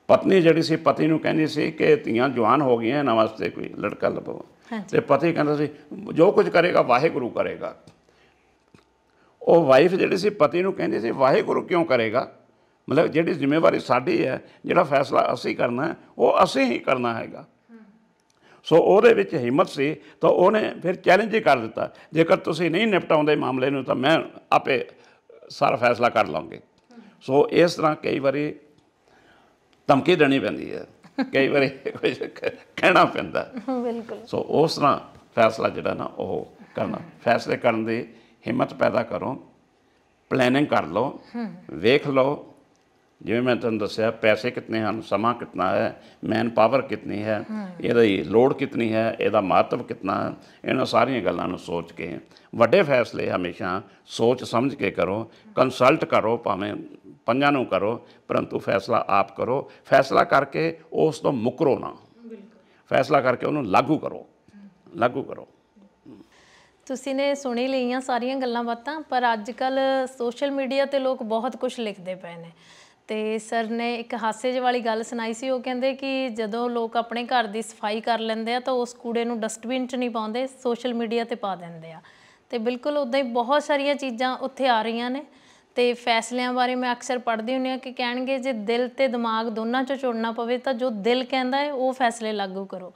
ਪਤਨੀ ਜਿਹੜੀ ਸੀ ਪਤੀ ਨੂੰ ਕਹਿੰਦੀ ਸੀ ਕਿ ਧੀਆਂ ਜਵਾਨ ਹੋ ਗਈਆਂ ਇਹਨਾਂ ਵਾਸਤੇ ਕੋਈ ਲੜਕਾ ਲੱਭੋ ਤੇ ਪਤੀ ਕਹਿੰਦਾ ਸੀ ਜੋ ਕੁਝ ਕਰੇਗਾ ਵਾਹਿਗੁਰੂ ਕਰੇਗਾ ਉਹ ਵਾਈਫ ਜਿਹੜੀ ਸੀ ਪਤੀ ਨੂੰ ਕਹਿੰਦੀ ਸੀ ਵਾਹਿਗੁਰੂ ਕਿਉਂ ਕਰੇਗਾ ਮਤਲਬ ਜਿਹੜੀ ਜ਼ਿੰਮੇਵਾਰੀ ਸਾਡੀ ਹੈ ਜਿਹੜਾ ਫੈਸਲਾ ਅਸੀਂ ਕਰਨਾ ਹੈ ਉਹ ਅਸੀਂ ਹੀ ਕਰਨਾ ਹੈਗਾ ਸੋ ਉਹਦੇ ਵਿੱਚ ਹਿੰਮਤ ਸੀ ਤਾਂ ਉਹਨੇ ਫਿਰ ਚੈਲੰਜ ਹੀ ਕਰ ਦਿੱਤਾ ਜੇਕਰ ਤੁਸੀਂ ਨਹੀਂ ਨਿਪਟਾਉਂਦੇ ਮਾਮਲੇ ਨੂੰ ਤਾਂ ਮੈਂ ਆਪੇ ਸਾਰਾ ਫੈਸਲਾ ਕਰ ਲਾਂਗੇ ਸੋ ਇਸ ਤਰ੍ਹਾਂ ਕਈ ਵਾਰੀ ਧਮਕੀ ਦੇਣੀ ਪੈਂਦੀ ਹੈ ਕਈ ਵਾਰੀ ਕੁਝ ਕਹਿਣਾ ਪੈਂਦਾ ਬਿਲਕੁਲ ਸੋ ਉਸ ਤਰ੍ਹਾਂ ਫੈਸਲਾ ਜਿਹੜਾ ਨਾ ਉਹ ਕਰਨਾ ਫੈਸਲੇ ਕਰਨ ਦੀ ਹਿੰਮਤ ਪੈਦਾ ਕਰੋ ਪਲੈਨਿੰਗ ਕਰ ਲਓ ਵੇਖ ਲਓ ਜਿਵੇਂ ਮੈਂ ਤੁਹਾਨੂੰ ਦੱਸਿਆ ਪੈਸੇ ਕਿੰਨੇ ਹਨ ਸਮਾਂ ਕਿੰਨਾ ਹੈ ਮੈਨ ਪਾਵਰ ਕਿੰਨੀ ਹੈ ਇਹਦੀ ਲੋਡ ਕਿੰਨੀ ਹੈ ਇਹਦਾ ਮਹੱਤਵ ਕਿੰਨਾ ਹੈ ਇਹਨਾਂ ਸਾਰੀਆਂ ਗੱਲਾਂ ਨੂੰ ਸੋਚ ਕੇ ਵੱਡੇ ਫੈਸਲੇ ਹਮੇਸ਼ਾ ਸੋਚ ਸਮਝ ਕੇ ਕਰੋ ਕੰਸਲਟ ਕਰੋ ਭਾਵੇਂ ਪੰਜਾਂ ਨੂੰ ਕਰੋ ਪਰੰਤੂ ਫੈਸਲਾ ਆਪ ਕਰੋ ਫੈਸਲਾ ਕਰਕੇ ਉਸ ਤੋਂ ਮੁਕਰੋ ਨਾ ਫੈਸਲਾ ਕਰਕੇ ਉਹਨੂੰ ਲਾਗੂ ਕਰੋ ਲਾਗੂ ਕਰੋ ਤੁਸੀਂ ਨੇ ਸੁਣੀ ਲਈਆਂ ਸਾਰੀਆਂ ਗੱਲਾਂ ਬਾਤਾਂ ਪਰ ਅੱਜ ਕੱਲ ਸੋਸ਼ਲ ਮੀਡੀਆ ਤੇ ਲੋਕ ਬਹੁਤ ਕੁਝ ਲਿਖਦੇ ਪਏ ਨੇ ਤੇ ਸਰ ਨੇ ਇੱਕ ਹਾਸੇ ਜਿਹੀ ਵਾਲੀ ਗੱਲ ਸੁਣਾਈ ਸੀ ਉਹ ਕਹਿੰਦੇ ਕਿ ਜਦੋਂ ਲੋਕ ਆਪਣੇ ਘਰ ਦੀ ਸਫਾਈ ਕਰ ਲੈਂਦੇ ਆ ਤਾਂ ਉਸ ਕੂੜੇ ਨੂੰ ਡਸਟਬਿਨ 'ਚ ਨਹੀਂ ਪਾਉਂਦੇ ਸੋਸ਼ਲ ਮੀਡੀਆ ਤੇ ਪਾ ਦਿੰਦੇ ਆ ਤੇ ਬਿਲਕੁਲ ਉਦਾਂ ਹੀ ਬਹੁਤ ਸਾਰੀਆਂ ਚੀਜ਼ਾਂ ਉੱਥੇ ਆ ਰਹੀਆਂ ਨੇ ਤੇ ਫੈਸਲਿਆਂ ਬਾਰੇ ਮੈਂ ਅਕਸਰ ਪੜ੍ਹਦੀ ਹੁੰਨੀ ਆ ਕਿ ਕਹਿਣਗੇ ਜੇ ਦਿਲ ਤੇ ਦਿਮਾਗ ਦੋਨਾਂ ਚੋਂ ਚੁਣਨਾ ਪਵੇ ਤਾਂ ਜੋ ਦਿਲ ਕਹਿੰਦਾ ਹੈ ਉਹ ਫੈਸਲੇ ਲਾਗੂ ਕਰੋ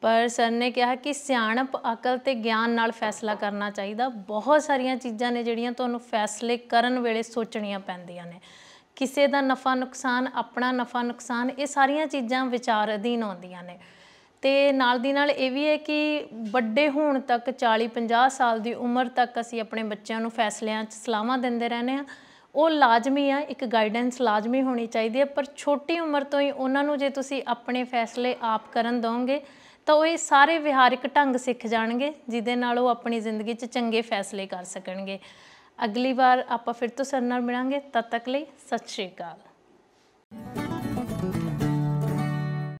ਪਰ ਸਰ ਨੇ ਕਿਹਾ ਕਿ ਸਿਆਣਪ ਅਕਲ ਤੇ ਗਿਆਨ ਨਾਲ ਫੈਸਲਾ ਕਰਨਾ ਚਾਹੀਦਾ ਬਹੁਤ ਸਾਰੀਆਂ ਚੀਜ਼ਾਂ ਨੇ ਜਿਹੜੀਆਂ ਤੁਹਾਨੂੰ ਫੈਸਲੇ ਕਰਨ ਵੇਲੇ ਸੋਚਣੀਆਂ ਪੈਂਦੀਆਂ ਨੇ ਕਿਸੇ ਦਾ ਨਫਾ ਨੁਕਸਾਨ ਆਪਣਾ ਨਫਾ ਨੁਕਸਾਨ ਇਹ ਸਾਰੀਆਂ ਚੀਜ਼ਾਂ ਵਿਚਾਰ ਅਧੀਨ ਆਉਂਦੀਆਂ ਨੇ ਤੇ ਨਾਲ ਦੀ ਨਾਲ ਇਹ ਵੀ ਹੈ ਕਿ ਵੱਡੇ ਹੋਣ ਤੱਕ 40 50 ਸਾਲ ਦੀ ਉਮਰ ਤੱਕ ਅਸੀਂ ਆਪਣੇ ਬੱਚਿਆਂ ਨੂੰ ਫੈਸਲਿਆਂ 'ਚ ਸਲਾਹਾਂ ਦਿੰਦੇ ਰਹਿੰਦੇ ਆ ਉਹ ਲਾਜ਼ਮੀ ਆ ਇੱਕ ਗਾਈਡੈਂਸ ਲਾਜ਼ਮੀ ਹੋਣੀ ਚਾਹੀਦੀ ਹੈ ਪਰ ਛੋਟੀ ਉਮਰ ਤੋਂ ਹੀ ਉਹਨਾਂ ਨੂੰ ਜੇ ਤੁਸੀਂ ਆਪਣੇ ਫੈਸਲੇ ਆਪ ਕਰਨ ਦੋਗੇ ਤਾਂ ਉਹ ਇਹ ਸਾਰੇ ਵਿਹਾਰਿਕ ਢੰਗ ਸਿੱਖ ਜਾਣਗੇ ਜਿਹਦੇ ਨਾਲ ਉਹ ਆਪਣੀ ਜ਼ਿੰਦਗੀ 'ਚ ਚੰਗੇ ਫੈਸਲੇ ਕਰ ਸਕਣਗੇ ਅਗਲੀ ਵਾਰ ਆਪਾਂ ਫਿਰ ਤੋਂ ਸਰ ਨਾਲ ਮਿਲਾਂਗੇ ਤਦ ਤੱਕ ਲਈ ਸਤਿ ਸ਼੍ਰੀ ਅਕਾਲ